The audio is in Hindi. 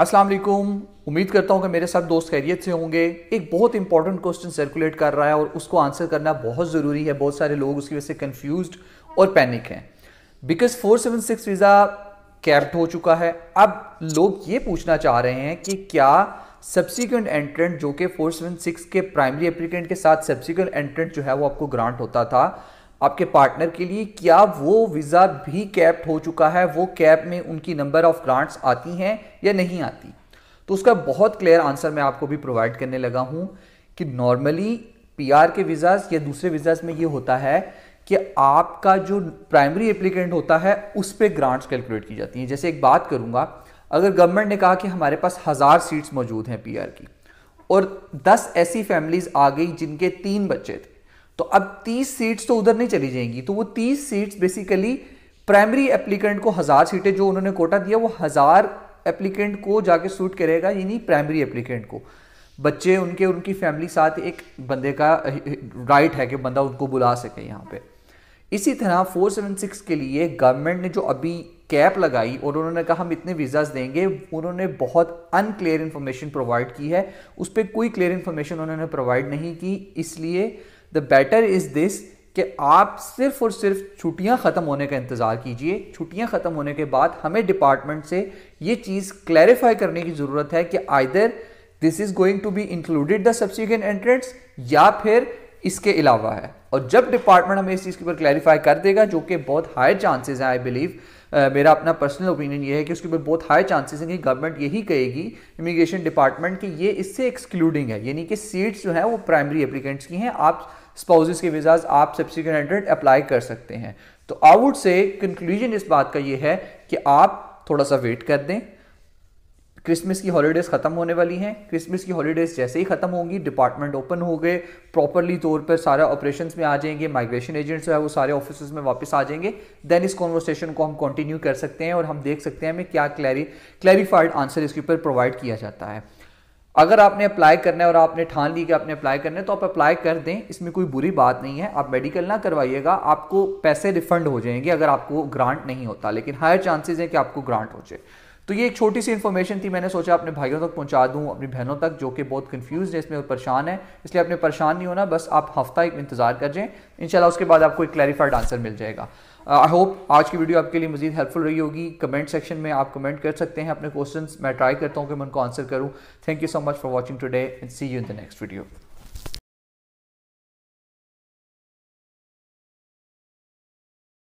अस्सलाम वालेकुम उम्मीद करता हूँ कि मेरे सब दोस्त खैरियत से होंगे एक बहुत इंपॉर्टेंट क्वेश्चन सर्कुलेट कर रहा है और उसको आंसर करना बहुत ज़रूरी है बहुत सारे लोग उसकी वजह से कन्फ्यूज और पैनिक हैं because four seven six visa capped हो चुका है अब लोग ये पूछना चाह रहे हैं कि क्या सब्सिक्वेंट एंट्रेंट जो कि फोर सेवन सिक्स के प्राइमरी एप्लीकेंट के साथ सब्सिक्वेंट एंट्रेंट जो है वो आपको ग्रांट होता था आपके पार्टनर के लिए क्या वो वीज़ा भी कैप्ड हो चुका है वो कैप में उनकी नंबर ऑफ ग्रांट्स आती हैं या नहीं आती तो उसका बहुत क्लियर आंसर मैं आपको भी प्रोवाइड करने लगा हूँ कि नॉर्मली पीआर के वीज़ाज या दूसरे वीज़ाज में ये होता है कि आपका जो प्राइमरी एप्लीकेंट होता है उस पर ग्रांट्स कैलकुलेट की जाती हैं जैसे एक बात करूँगा अगर गवर्नमेंट ने कहा कि हमारे पास हज़ार सीट्स मौजूद हैं पीआर की और दस ऐसी फैमिलीज़ आ गई जिनके तीन बच्चे थे तो अब 30 सीट्स तो उधर नहीं चली जाएंगी तो वो 30 सीट्स बेसिकली प्राइमरी एप्लीकेंट को हज़ार सीटें जो उन्होंने कोटा दिया वो हज़ार एप्लीकेंट को जाके सूट करेगा यानी प्राइमरी एप्लीकेंट को बच्चे उनके उनकी फैमिली साथ एक बंदे का राइट है कि बंदा उनको बुला सके यहाँ पे इसी तरह 476 के लिए गवर्नमेंट ने जो अभी कैप लगाई और उन्होंने कहा हम इतने वीज़ाज देंगे उन्होंने बहुत अनक्लियर इंफॉर्मेशन प्रोवाइड की है उस पर कोई क्लियर इंफॉर्मेशन उन्होंने प्रोवाइड नहीं की इसलिए द बेटर इज़ दिस कि आप सिर्फ और सिर्फ छुट्टियां ख़त्म होने का इंतज़ार कीजिए छुट्टियां ख़त्म होने के बाद हमें डिपार्टमेंट से ये चीज़ क्लैरिफाई करने की ज़रूरत है कि either this is going to be included the subsequent entrance या फिर इसके अलावा है और जब डिपार्टमेंट हमें इस चीज़ के ऊपर क्लैरिफाई कर देगा जो कि बहुत हाई चांसेस हैं आई बिलीव Uh, मेरा अपना पर्सनल ओपिनियन ये है कि उसके ऊपर बहुत हाई चांसेस हैं कि गवर्नमेंट यही कहेगी इमिग्रेशन डिपार्टमेंट कि ये इससे एक्सक्लूडिंग है यानी कि सीट्स जो हैं वो प्राइमरी एप्लीकेंट्स की हैं आप स्पाउजेस के वीजाज आप सब्सिक्वेंट अप्लाई कर सकते हैं तो आई वुड से कंक्लूजन इस बात का ये है कि आप थोड़ा सा वेट कर दें क्रिसमस की हॉलीडेज़ ख़त्म होने वाली हैं क्रिसमस की हॉलीडेज़ जैसे ही ख़त्म होंगी डिपार्टमेंट ओपन हो गए प्रॉपरली तौर पर सारे ऑपरेशन में आ जाएंगे माइग्रेशन एजेंट्स जो है वो सारे ऑफिस में वापस आ जाएंगे देन इस कॉन्वर्सेशन को हम कंटिन्यू कर सकते हैं और हम देख सकते हैं हमें क्या क्लैरी क्लैरिफाइड आंसर इसके ऊपर प्रोवाइड किया जाता है अगर आपने अप्लाई करना है और आपने ठान ली कि आपने अप्लाई करना है तो आप अप्लाई कर दें इसमें कोई बुरी बात नहीं है आप मेडिकल ना करवाइएगा आपको पैसे रिफंड हो जाएंगे अगर आपको ग्रांट नहीं होता लेकिन हायर चांसेस हैं कि आपको ग्रांट हो जाए तो ये एक छोटी सी इन्फॉर्मेशन थी मैंने सोचा अपने भाइयों तक पहुंचा दूं अपनी बहनों तक जो कि बहुत कंफ्यूज है इसमें परेशान है इसलिए अपने परेशान नहीं होना बस आप हफ्ता एक इंतजार कर जाएं इनशाला उसके बाद आपको एक क्लैरिफाइड आंसर मिल जाएगा आई uh, होप आज की वीडियो आपके लिए मजीद हेल्पफुल रही होगी कमेंट सेक्शन में आप कमेंट कर सकते हैं अपने क्वेश्चन मैं ट्राई करता हूँ कि मैं उनको आंसर करूँ thank you so much for watching today and see you in the next video